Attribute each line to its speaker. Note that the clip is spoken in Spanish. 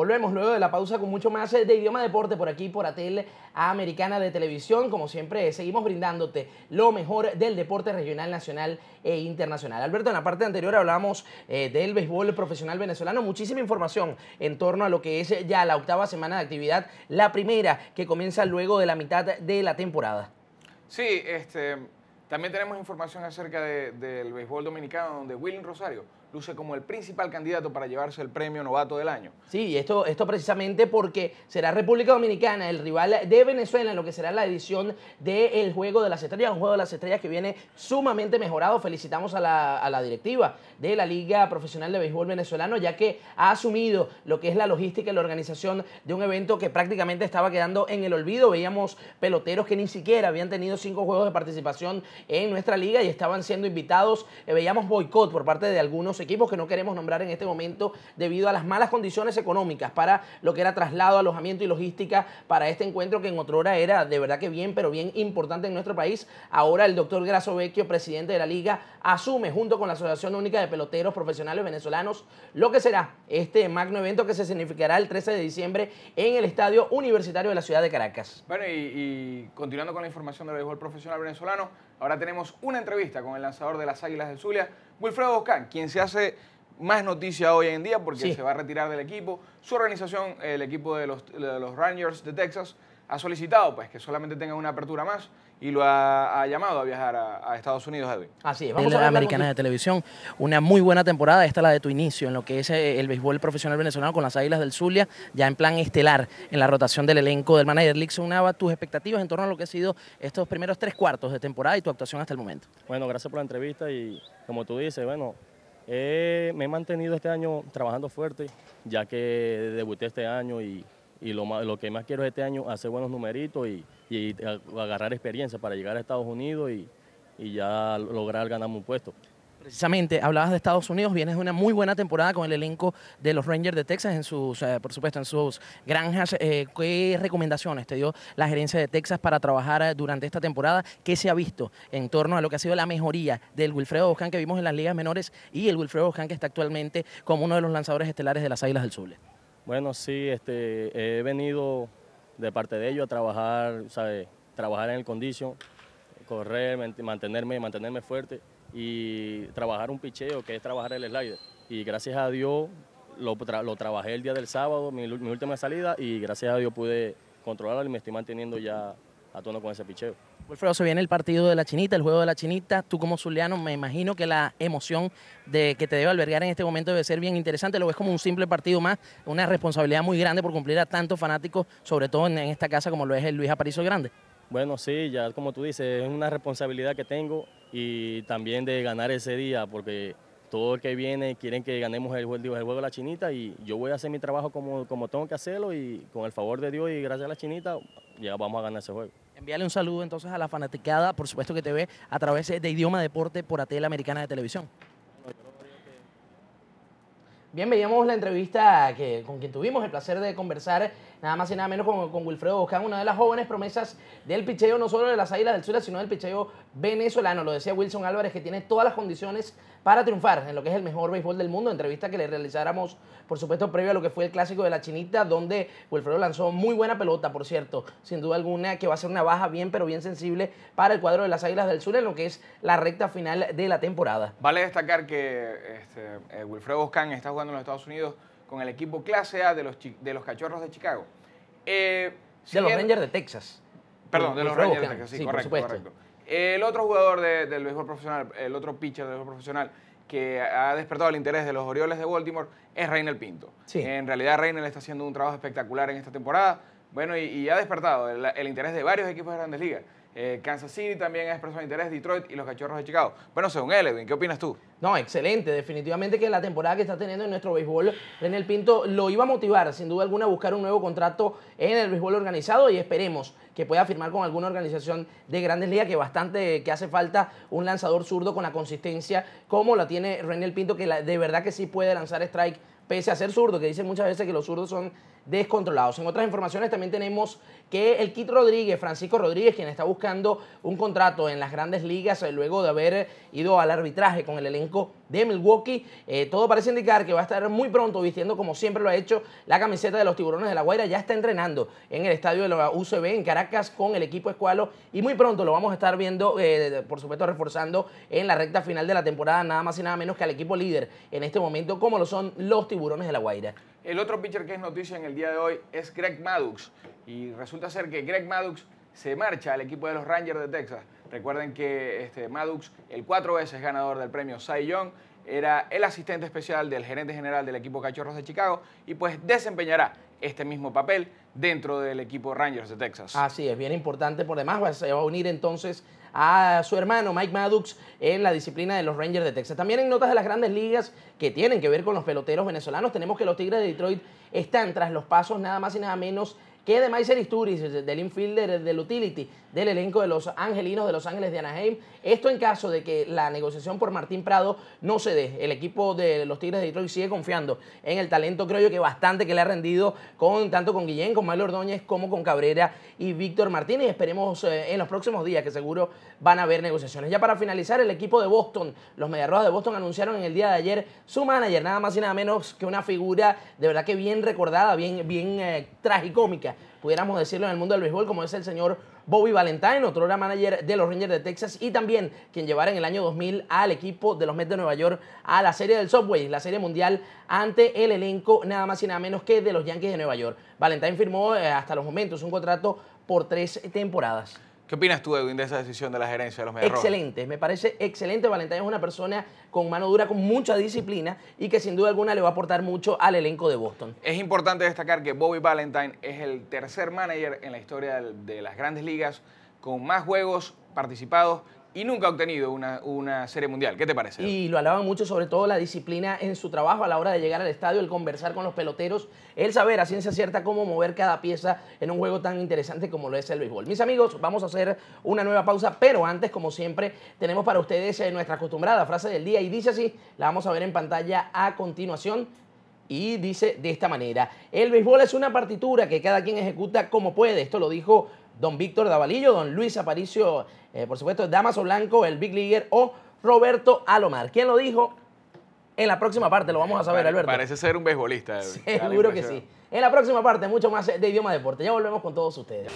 Speaker 1: Volvemos luego de la pausa con mucho más de Idioma Deporte por aquí, por Atel Americana de Televisión. Como siempre, seguimos brindándote lo mejor del deporte regional, nacional e internacional. Alberto, en la parte anterior hablamos eh, del béisbol profesional venezolano. Muchísima información en torno a lo que es ya la octava semana de actividad, la primera que comienza luego de la mitad de la temporada.
Speaker 2: Sí, este, también tenemos información acerca del béisbol dominicano, donde William Rosario luce como el principal candidato para llevarse el premio novato del año.
Speaker 1: Sí, esto, esto precisamente porque será República Dominicana el rival de Venezuela en lo que será la edición del Juego de las Estrellas, un Juego de las Estrellas que viene sumamente mejorado. Felicitamos a la directiva de la Liga Profesional de Béisbol Venezolano, ya que ha asumido lo que es la logística y la organización de un evento que prácticamente estaba quedando en el olvido. Veíamos peloteros que ni siquiera habían tenido cinco juegos de participación en nuestra liga y estaban siendo invitados. Eh, veíamos boicot por parte de algunos equipos que no queremos nombrar en este momento debido a las malas condiciones económicas para lo que era traslado, alojamiento y logística para este encuentro que en otra hora era de verdad que bien, pero bien importante en nuestro país. Ahora el doctor Graso Vecchio, presidente de la liga, asume junto con la Asociación Única de Peloteros Profesionales Venezolanos lo que será este magno evento que se significará el 13 de diciembre en el Estadio Universitario de la Ciudad de Caracas.
Speaker 2: Bueno, y, continuando con la información del béisbol profesional venezolano, Ahora tenemos una entrevista con el lanzador de las Águilas del Zulia, Wilfredo Boscán, quien se hace más noticia hoy en día porque se va a retirar del equipo. Su organización, el equipo de los Rangers de Texas, ha solicitado pues que solamente tenga una apertura más y lo ha, llamado a viajar a, Estados Unidos, Edwin. Así es. Vamos a Americana de
Speaker 1: Televisión, una muy buena temporada, esta la de tu inicio, en lo que es eh, el béisbol profesional venezolano con las Águilas del Zulia, ya en plan estelar, en la rotación del elenco del manager Lixon Nava, tus expectativas en torno a lo que ha sido estos primeros tres cuartos de temporada y tu actuación hasta el momento.
Speaker 3: Bueno, gracias por la entrevista y como tú dices, bueno, eh, me he mantenido este año trabajando fuerte, ya que debuté este año y y lo, lo que más quiero este año hacer buenos numeritos y, agarrar experiencia para llegar a Estados Unidos y, y ya lograr ganar un puesto.
Speaker 1: Precisamente, hablabas de Estados Unidos, vienes de una muy buena temporada con el elenco de los Rangers de Texas, en sus, eh, por supuesto, en sus granjas. Eh, ¿Qué recomendaciones te dio la gerencia de Texas para trabajar eh, durante esta temporada? ¿Qué se ha visto en torno a lo que ha sido la mejoría del Wilfredo Boscan que vimos en las ligas menores y el Wilfredo Boscan que está actualmente como uno de los lanzadores estelares de las Águilas del Sur?
Speaker 3: Bueno, sí, este, he venido de parte de ellos a trabajar, ¿sabe? trabajar en el condición, correr, mantenerme, mantenerme fuerte y trabajar un picheo, que es trabajar el slider. Y gracias a Dios lo, trabajé el día del sábado, mi, mi última salida, y gracias a Dios pude controlarlo y me estoy manteniendo ya a tono con ese picheo.
Speaker 1: Wilfredo, se viene el partido de la chinita, el juego de la chinita. Tú como zuliano, me imagino que la emoción de, que te debe albergar en este momento debe ser bien interesante. Lo ves como un simple partido más, una responsabilidad muy grande por cumplir a tantos fanáticos, sobre todo en, esta casa como lo es el Luis Aparicio Grande.
Speaker 3: Bueno, sí, ya como tú dices, es una responsabilidad que tengo y también de ganar ese día, porque todo el que viene quieren que ganemos el, juego de la chinita y yo voy a hacer mi trabajo como, como tengo que hacerlo y con el favor de Dios y gracias a la chinita ya vamos a ganar ese juego.
Speaker 1: Envíale un saludo entonces a la fanaticada, por supuesto que te ve a través de Idioma Deporte por ATL Americana de Televisión. Bien, veíamos la entrevista que, con quien tuvimos el placer de conversar, nada más y nada menos con, Wilfredo Boscán, una de las jóvenes promesas del picheo, no solo de las Águilas del Sur, sino del picheo venezolano. Lo decía Wilson Álvarez, que tiene todas las condiciones para triunfar en lo que es el mejor béisbol del mundo. Entrevista que le realizáramos, por supuesto, previo a lo que fue el clásico de la Chinita, donde Wilfredo lanzó muy buena pelota, por cierto, sin duda alguna, que va a ser una baja bien, pero bien sensible para el cuadro de las Águilas del Sur en lo que es la recta final de la temporada.
Speaker 2: Vale destacar que este, eh, Wilfredo Boscán está jugando en los Estados Unidos con el equipo clase A de los, de los Cachorros de Chicago. Eh, de los Rangers de Texas. Perdón, de los Rangers de Texas, correcto, El otro jugador del béisbol profesional, el otro pitcher del béisbol profesional que ha despertado el interés de los Orioles de Baltimore es Reinel Pinto. Sí. En realidad, Reinel está haciendo un trabajo espectacular en esta temporada bueno, y, ha despertado el, interés de varios equipos de grandes ligas. Eh, Kansas City también ha expresado interés, Detroit y los Cachorros de Chicago. Bueno, según él, Edwin, ¿qué opinas tú? No, excelente.
Speaker 1: Definitivamente que la temporada que está teniendo en nuestro béisbol, El Pinto lo iba a motivar, sin duda alguna, a buscar un nuevo contrato en el béisbol organizado y esperemos que pueda firmar con alguna organización de grandes ligas que bastante, que hace falta un lanzador zurdo con la consistencia como la tiene El Pinto, que la, de verdad que sí puede lanzar strike pese a ser zurdo, que dicen muchas veces que los zurdos son descontrolados. En otras informaciones también tenemos que el Kit Rodríguez, Francisco Rodríguez, quien está buscando un contrato en las grandes ligas eh, luego de haber ido al arbitraje con el elenco de Milwaukee, eh, todo parece indicar que va a estar muy pronto vistiendo como siempre lo ha hecho la camiseta de los tiburones de la Guaira, ya está entrenando en el estadio de la UCB en Caracas con el equipo Escualo y muy pronto lo vamos a estar viendo, eh, por supuesto reforzando en la recta final de la temporada, nada más y nada menos que al equipo líder en este momento como lo son los tiburones de la Guaira.
Speaker 2: El otro pitcher que es noticia en el día de hoy es Greg Maddux. Y resulta ser que Greg Maddux se marcha al equipo de los Rangers de Texas. Recuerden que este, Maddux, el cuatro veces ganador del premio Cy Young, era el asistente especial del gerente general del equipo Cachorros de Chicago y pues desempeñará este mismo papel dentro del equipo Rangers de Texas. Así es, bien
Speaker 1: importante por demás. Pues, se va a unir entonces a su hermano Mike Maddox en la disciplina de los Rangers de Texas. También en notas de las grandes ligas que tienen que ver con los peloteros venezolanos, tenemos que los Tigres de Detroit están tras los pasos nada más y nada menos que de Meiser del infielder del utility, del elenco de los angelinos de Los Ángeles de Anaheim. Esto en caso de que la negociación por Martín Prado no se dé. El equipo de los Tigres de Detroit sigue confiando en el talento, creo yo que bastante que le ha rendido tanto con Guillén, con Mayor Ordóñez, como con Cabrera y Víctor Martínez. Esperemos eh, en los próximos días que seguro van a haber negociaciones. Ya para finalizar, el equipo de Boston, los Mediarrojas de Boston anunciaron en el día de ayer su manager, nada más y nada menos que una figura de verdad que bien recordada, bien, bien eh, tragicómica, pudiéramos decirlo en el mundo del béisbol, como es el señor Bobby Valentine, otro gran manager de los Rangers de Texas y también quien llevara en el año 2000 al equipo de los Mets de Nueva York a la Serie del Subway, la Serie Mundial, ante el elenco nada más y nada menos que de los Yankees de Nueva York. Valentine firmó eh, hasta los momentos un contrato por tres temporadas.
Speaker 2: ¿Qué opinas tú, Edwin, de esa decisión de la gerencia de los medios? Excelente,
Speaker 1: me parece excelente. Valentine es una persona con mano dura, con mucha
Speaker 2: disciplina y que sin duda alguna le va a aportar mucho al elenco de Boston. Es importante destacar que Bobby Valentine es el tercer manager en la historia de las grandes ligas con más juegos participados y nunca ha obtenido una, una, serie mundial. ¿Qué te parece? Y lo alaban mucho, sobre todo la
Speaker 1: disciplina en su trabajo a la hora de llegar al estadio, el conversar con los peloteros, el saber a ciencia cierta cómo mover cada pieza en un juego tan interesante como lo es el béisbol. Mis amigos, vamos a hacer una nueva pausa, pero antes, como siempre, tenemos para ustedes eh, nuestra acostumbrada frase del día y dice así, la vamos a ver en pantalla a continuación y dice de esta manera, el béisbol es una partitura que cada quien ejecuta como puede, esto lo dijo don Víctor Davalillo, don Luis Aparicio, eh, por supuesto, Damaso Blanco, el Big Leaguer o Roberto Alomar. ¿Quién lo dijo? En la próxima parte lo vamos a saber, Alberto.
Speaker 2: Parece ser un beisbolista. Eh, Seguro que sí.
Speaker 1: En la próxima parte, mucho más de Idioma Deporte. Ya volvemos con todos ustedes.